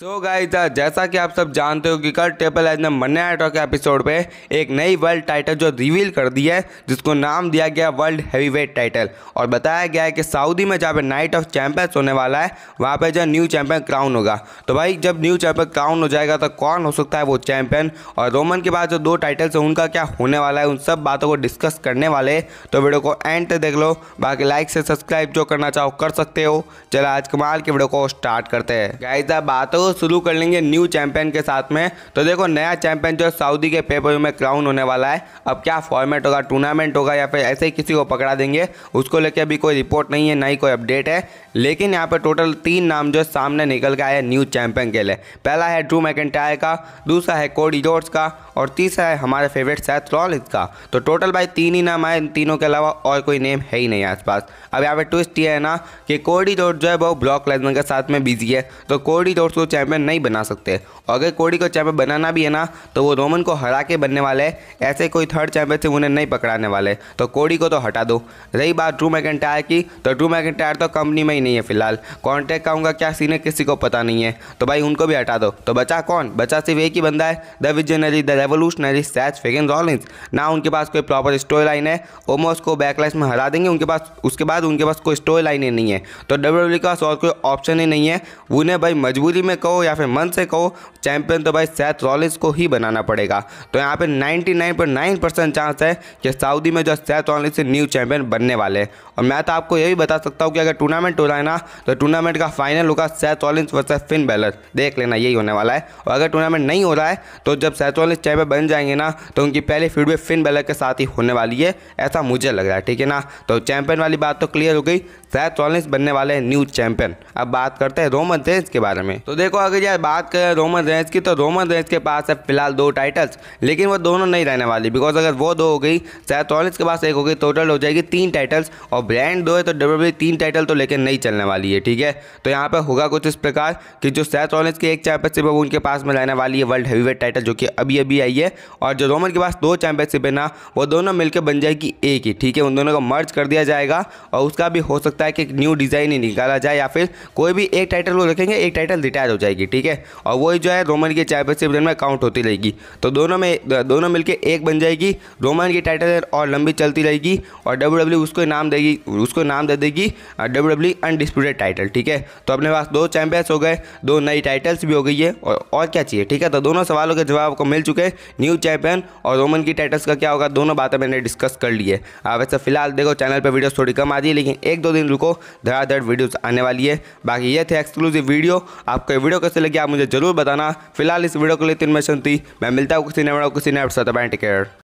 सो so guys जैसा कि आप सब जानते हो कि कल टेबल एज ने मन्ना आइटो के एपिसोड पे एक नई वर्ल्ड टाइटल जो रिवील कर दी है जिसको नाम दिया गया वर्ल्ड हैवीवेट टाइटल और बताया गया है कि सऊदी में जहाँ पे नाइट ऑफ चैंपियंस होने वाला है वहाँ पे जो न्यू चैंपियन क्राउन होगा तो भाई जब न्यू चैंपियन क्राउन हो जाएगा तो कौन हो सकता है वो चैंपियन और रोमन के बाद जो दो टाइटल्स हैं उनका क्या होने वाला है उन सब बातों को डिस्कस करने वाले तो वीडियो को एंड तक देख लो बाकी लाइक से सब्सक्राइब जो करना चाहो कर सकते हो चलो आज कमाल के वीडियो को स्टार्ट करते हैं गाइजा बातों दोस्तों शुरू कर लेंगे न्यू चैंपियन के साथ में तो देखो नया चैंपियन जो सऊदी के पेपर में क्राउन होने वाला है अब क्या फॉर्मेट होगा टूर्नामेंट होगा या फिर ऐसे ही किसी को पकड़ा देंगे उसको लेके अभी कोई रिपोर्ट नहीं है ना ही कोई अपडेट है लेकिन यहाँ पर टोटल तीन नाम जो सामने निकल के आए न्यू चैंपियन के लिए पहला है ड्रू मैकेंटायर का दूसरा है कोड इजोर्स का और तीसरा है हमारे फेवरेट सैथ रॉलिस का तो टोटल भाई तीन ही नाम आए इन तीनों के अलावा और कोई नेम है ही नहीं आसपास अब यहाँ पर ट्विस्ट ये है ना कि कोडी जोर्स जो है वो ब्लॉक लेजन के साथ में बिजी है तो कोडी जोर्स को चैंपियन नहीं बना सकते और अगर कोडी को चैंपियन बनाना भी है ना तो वो रोमन को हरा के बनने वाले ऐसे कोई थर्ड चैंपियन से उन्हें नहीं पकड़ाने वाले तो कोडी को तो हटा दो रही बात ड्रू मैकेंटायर की तो ड्रू मैकेंटायर तो कंपनी में ही नहीं है फिलहाल कॉन्ट्रैक्ट का उनका क्या सीन है किसी को पता नहीं है तो भाई उनको भी हटा दो तो बचा कौन बचा सिर्फ एक ही बंदा है the visionary the revolutionary Seth freakin Rollins ना उनके पास कोई प्रॉपर स्टोरी लाइन है ओमोस को बैकलाइस में हरा देंगे उनके पास उसके बाद उनके पास कोई स्टोरी लाइन ही नहीं है तो डब्ल्यू का और कोई ऑप्शन ही नहीं है उन्हें भाई मजबूरी में कहो या फिर मन से कहो चैंपियन तो भाई सैथ रॉलिस को ही बनाना पड़ेगा तो यहाँ पे 99.9 परसेंट चांस है कि सऊदी में जो सैथ रॉलिस न्यू चैंपियन बनने वाले और मैं तो आपको यही बता सकता हूँ कि अगर टूर्नामेंट हो रहा है ना तो टूर्नामेंट का फाइनल होगा Seth Rollins versus Finn Balor देख लेना यही होने वाला है और अगर टूर्नामेंट नहीं हो रहा है तो जब सैथ रॉलिस चैंपियन बन जाएंगे ना तो उनकी पहली फीडबैक फिन बैलर के साथ ही होने वाली है ऐसा मुझे लग रहा है ठीक है ना तो चैंपियन वाली बात तो क्लियर हो गई सैथ रॉलिस बनने वाले हैं न्यू चैंपियन अब बात करते हैं रोमन रेंज के बारे में तो देखो देखो अगर यार बात करें रोमन रेंस की तो रोमन रेंस के पास है फिलहाल दो टाइटल्स लेकिन वो दोनों नहीं रहने वाली बिकॉज अगर वो दो हो गई शायद रॉलिंस के पास एक हो गई टोटल हो जाएगी तीन टाइटल्स और ब्रांड दो है तो डब्ल्यू तीन टाइटल तो लेकर नहीं चलने वाली है ठीक है तो यहाँ पर होगा कुछ इस प्रकार कि जो सैथ रॉलिंस की एक चैंपियनशिप है वो उनके पास में रहने वाली है वर्ल्ड वेट टाइटल जो कि अभी अभी आई है और जो रोमन के पास दो चैंपियनशिप है ना वो दोनों मिलकर बन जाएगी एक ही ठीक है उन दोनों को मर्ज कर दिया जाएगा और उसका भी हो सकता है कि न्यू डिज़ाइन ही निकाला जाए या फिर कोई भी एक टाइटल वो रखेंगे एक टाइटल रिटायर हो जाए जाएगी ठीक है और वही जो है रोमन की चैंपियनशिप रन में काउंट होती रहेगी तो दोनों में दोनों मिलकर एक बन जाएगी रोमन की टाइटल और लंबी चलती रहेगी और डब्ल्यू उसको नाम देगी उसको नाम दे देगी डब्ल्यू अनडिस्प्यूटेड टाइटल ठीक है तो अपने पास दो चैंपियंस हो गए दो नई टाइटल्स भी हो गई है और, और क्या चाहिए ठीक है तो दोनों सवालों के जवाब आपको मिल चुके हैं न्यू चैंपियन और रोमन की टाइटल्स का क्या होगा दोनों बातें मैंने डिस्कस कर ली है वैसे फिलहाल देखो चैनल पर वीडियोस थोड़ी कम आती है लेकिन एक दो दिन रुको धड़ाधड़ वीडियोस आने वाली है बाकी ये थे एक्सक्लूसिव वीडियो आपको वीडियो वीडियो कैसे लगी आप मुझे जरूर बताना फिलहाल इस वीडियो को लेते तीन में मैं मिलता हूँ किसी नए किसी नए साथ बैंक केयर